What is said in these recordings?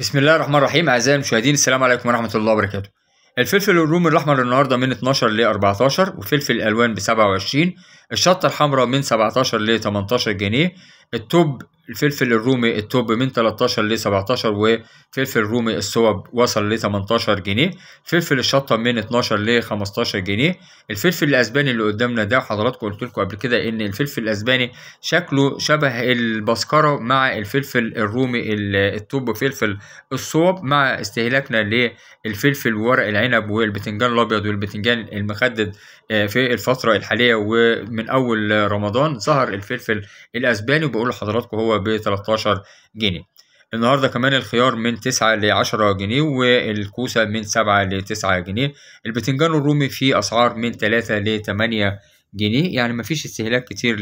بسم الله الرحمن الرحيم اعزائي المشاهدين السلام عليكم ورحمه الله وبركاته الفلفل الرومي الاحمر النهارده من 12 ل 14 وفلفل الالوان ب 27 الشطه الحمراء من 17 ل 18 جنيه التوب الفلفل الرومي التوب من 13 ل 17 وفلفل رومي الصوب وصل ل 18 جنيه فلفل الشطه من 12 ل 15 جنيه الفلفل الاسباني اللي قدامنا ده حضراتكم قلت لكم قبل كده ان الفلفل الاسباني شكله شبه البسكره مع الفلفل الرومي التوب فلفل الصوب مع استهلاكنا للفلفل وورق العنب والبتنجان الابيض والبتنجان المخدد آه، في الفتره الحاليه ومن اول رمضان ظهر الفلفل الاسباني بقول لحضراتكم هو ب 13 جنيه النهارده كمان الخيار من 9 ل 10 جنيه والكوسه من 7 ل 9 جنيه البتنجان الرومي في اسعار من 3 ل 8 جنيه جنيه يعني مفيش استهلاك كتير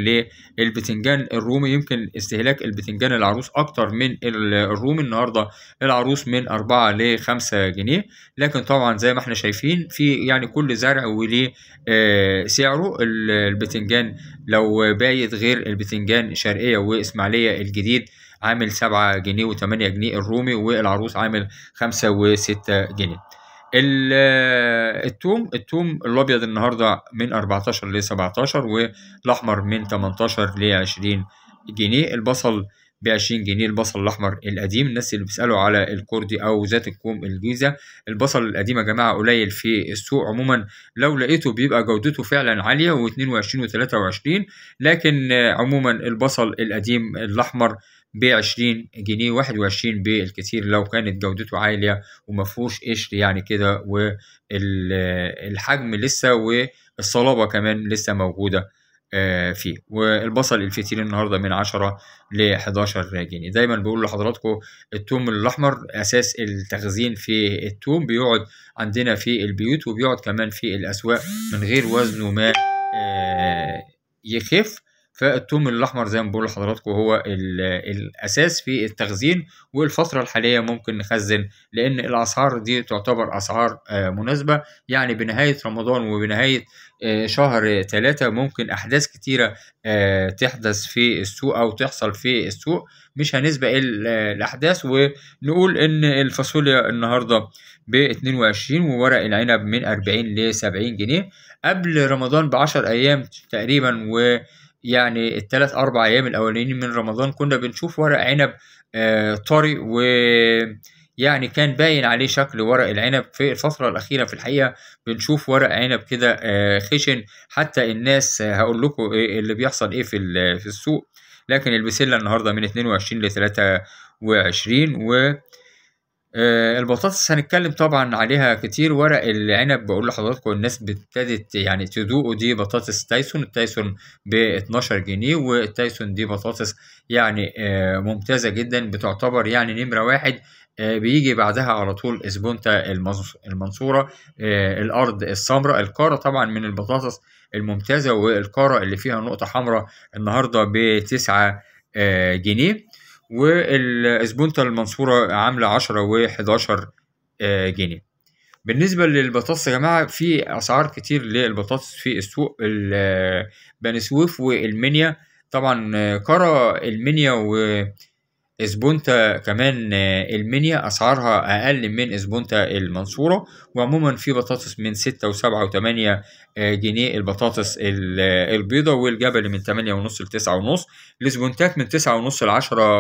للبتنجان الرومي يمكن استهلاك البتنجان العروس اكتر من الرومي النهارده العروس من 4 ل 5 جنيه لكن طبعا زي ما احنا شايفين في يعني كل زرع وليه آه، سعره البتنجان لو بايت غير البتنجان شرقيه واسماعيليه الجديد عامل 7 جنيه و8 جنيه الرومي والعروس عامل 5 و6 جنيه التوم التوم الابيض النهارده من 14 ل 17 والاحمر من 18 ل 20 جنيه البصل ب 20 جنيه البصل الاحمر القديم الناس اللي بيسالوا على الكردي او ذات الكوم الجيزه البصل القديم يا جماعه قليل في السوق عموما لو لقيته بيبقى جودته فعلا عاليه و22 و23 لكن عموما البصل القديم الاحمر ب 20 جنيه 21 بالكثير لو كانت جودته عالية ومفهوش قشر يعني كده والحجم لسه والصلابة كمان لسه موجودة آه، فيه والبصل الفتيل النهاردة من 10 ل 11 جنيه دايما بقول لحضراتكم الثوم الأحمر أساس التخزين في الثوم بيقعد عندنا في البيوت وبيقعد كمان في الأسواق من غير وزنه ما آه، يخف فالثوم الاحمر زي ما بقول لحضراتكم هو الاساس في التخزين والفتره الحاليه ممكن نخزن لان الاسعار دي تعتبر اسعار آه، مناسبه يعني بنهايه رمضان وبنهايه آه، شهر ثلاثة ممكن أحداث كتيرة آه، تحدث في السوق أو تحصل في السوق مش هنسبق الأحداث ونقول إن الفاصوليا النهاردة ب 22 وورق العنب من 40 ل 70 جنيه قبل رمضان ب 10 أيام تقريبا و يعني الثلاث أربع أيام الأولانيين من رمضان كنا بنشوف ورق عنب آه، طري و يعني كان باين عليه شكل ورق العنب في الفترة الأخيرة في الحقيقة بنشوف ورق عنب كده آه، خشن حتى الناس آه، هقول لكم إيه اللي بيحصل إيه في في السوق لكن البسلة النهاردة من 22 ل 23 و آه، البطاطس هنتكلم طبعا عليها كتير ورق العنب بقول لحضراتكم الناس ابتدت يعني تدوقوا دي بطاطس تايسون التايسون ب 12 جنيه والتايسون دي بطاطس يعني آه، ممتازة جدا بتعتبر يعني نمرة واحد آه، بيجي بعدها على طول اسبونتا المنصورة الأرض السمراء الكارة طبعا من البطاطس الممتازة والكارة اللي فيها نقطة حمراء النهاردة ب 9 جنيه والاسبونتا المنصوره عامله عشرة و11 آه، جنيه بالنسبه للبطاطس يا جماعه في اسعار كتير للبطاطس في السوق آه، بني سويف والمنيا طبعا آه، كرة المنيا و اسبونتا كمان آه، المنيا اسعارها اقل من اسبونتا المنصوره وعموما في بطاطس من 6 و7 و8 جنيه البطاطس آه، البيضه والجبل من تمانيه ونص ل ونص الاسبونتات من تسعه ونص ل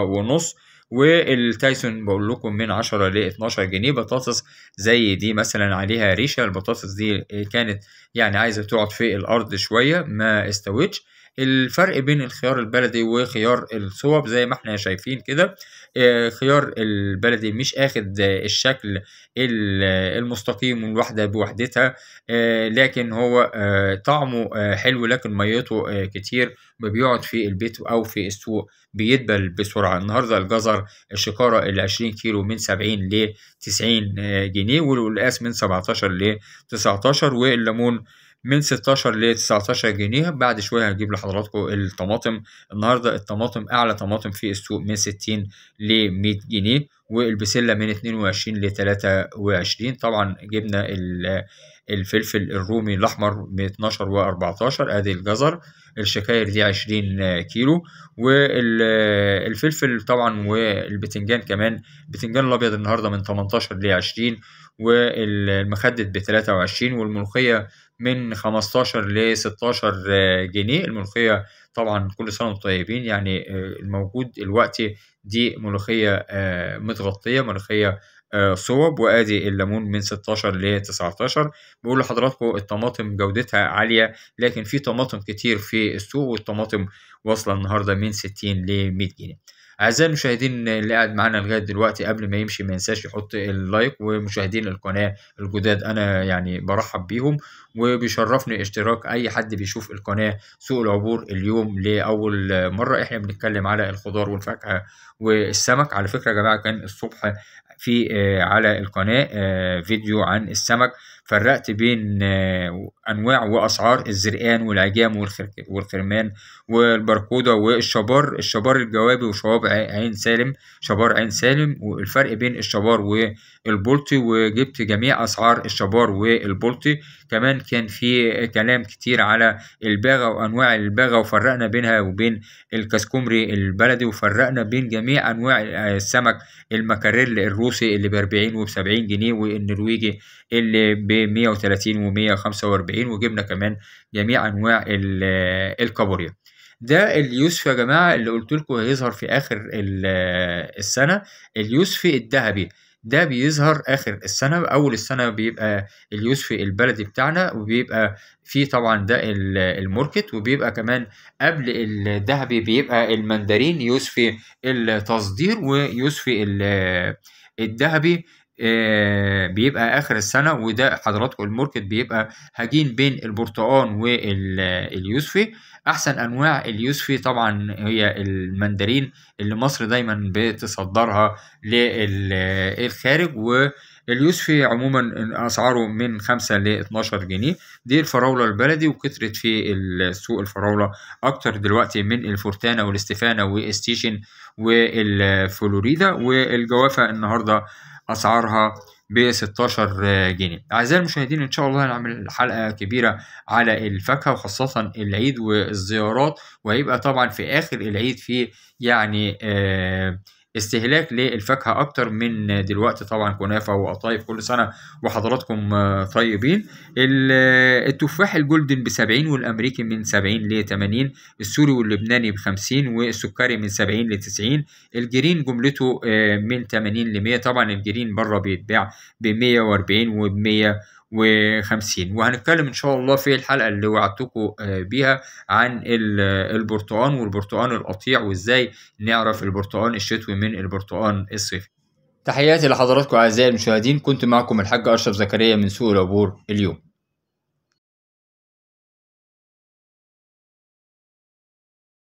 ونص والتايسون بقول لكم من 10 ل 12 جنيه بطاطس زي دي مثلا عليها ريشه البطاطس دي آه، كانت يعني عايزه تقعد في الارض شويه ما استوتش الفرق بين الخيار البلدي وخيار الصوب زي ما احنا شايفين كده آه، خيار البلدي مش اخد الشكل المستقيم والوحدة بوحدتها آه، لكن هو آه، طعمه حلو لكن ميته كتير بيقعد في البيت او في السوق بيدبل بسرعة النهاردة الجزر الشكارة ال 20 كيلو من 70 ل 90 جنيه والقاس من 17 ل 19 والليمون من 16 ل 19 جنيه بعد شويه هجيب لحضراتكم الطماطم النهارده الطماطم اعلى طماطم في السوق من 60 ل 100 جنيه والبسله من 22 ل 23 طبعا جبنا الفلفل الرومي الاحمر من 12 و 14 ادي الجزر الشكاير دي 20 كيلو والفلفل طبعا والبتنجان كمان البتنجان الابيض النهارده من 18 ل 20 والمخدد ب 23 والملوخيه من 15 ل 16 آه، جنيه الملوخية طبعا كل سنة وانتم طيبين يعني آه، الموجود الوقت دي ملوخية آه، متغطية ملوخية صوب وادي الليمون من 16 ل 19 بقول لحضراتكم الطماطم جودتها عاليه لكن في طماطم كتير في السوق والطماطم واصله النهارده من 60 ل 100 جنيه أعزائي المشاهدين اللي قاعد معانا لغاية دلوقتي قبل ما يمشي ما ينساش يحط اللايك ومشاهدين القناة الجداد أنا يعني برحب بيهم وبيشرفني اشتراك أي حد بيشوف القناة سوق العبور اليوم لأول مرة إحنا بنتكلم على الخضار والفاكهة والسمك على فكرة يا جماعة كان الصبح في آه، على القناة آه، فيديو عن السمك فرقت بين آه، أنواع وأسعار الزرقان والعجام والخرمان والبركودة والشبار الشبار الجوابي وشوابع عين سالم شبار عين سالم والفرق بين الشبار والبلطي وجبت جميع أسعار الشبار والبلطي كمان كان في كلام كتير على الباغة وأنواع الباغة وفرقنا بينها وبين الكسكومري البلدي وفرقنا بين جميع أنواع السمك المكاريل الروسي الروسي اللي ب 40 وب 70 جنيه والنرويجي اللي ب 130 و145 وجبنا كمان جميع انواع الكابوريا ده اليوسف يا جماعه اللي قلت لكم هيظهر في اخر السنه اليوسفي الذهبي ده بيظهر اخر السنه اول السنه بيبقى اليوسفي البلدي بتاعنا وبيبقى فيه طبعا ده الماركت وبيبقى كمان قبل الذهبي بيبقى المندرين يوسفي التصدير ويوسفي الذهبي آه، بيبقى اخر السنه وده حضراتكم الماركت بيبقى هجين بين البرتقان واليوسفي احسن انواع اليوسفي طبعا هي المندرين اللي مصر دايما بتصدرها للخارج و اليوسفي عموما اسعاره من 5 ل 12 جنيه دي الفراوله البلدي وكترت في سوق الفراوله اكتر دلوقتي من الفورتانا والاستفانا والاستيشن والفلوريدا والجوافه النهارده اسعارها ب 16 جنيه اعزائي المشاهدين ان شاء الله هنعمل حلقه كبيره على الفاكهه وخاصه العيد والزيارات وهيبقى طبعا في اخر العيد في يعني آه استهلاك للفاكهه اكتر من دلوقتي طبعا كنافه وقطايف كل سنه وحضراتكم طيبين التفاح الجولدن ب 70 والامريكي من 70 ل 80 السوري واللبناني ب 50 والسكري من 70 ل 90 الجرين جملته آه، من 80 ل 100 طبعا الجرين بره بيتباع ب 140 و 100 وخمسين وهنتكلم ان شاء الله في الحلقه اللي وعدتكم آه، بيها عن آه، البرتقان والبرتقان القطيع وازاي نعرف البرتقان الشتوي من البرتقان الصيفي تحياتي لحضراتكم اعزائي المشاهدين كنت معكم الحاج اشرف زكريا من سوق العبور اليوم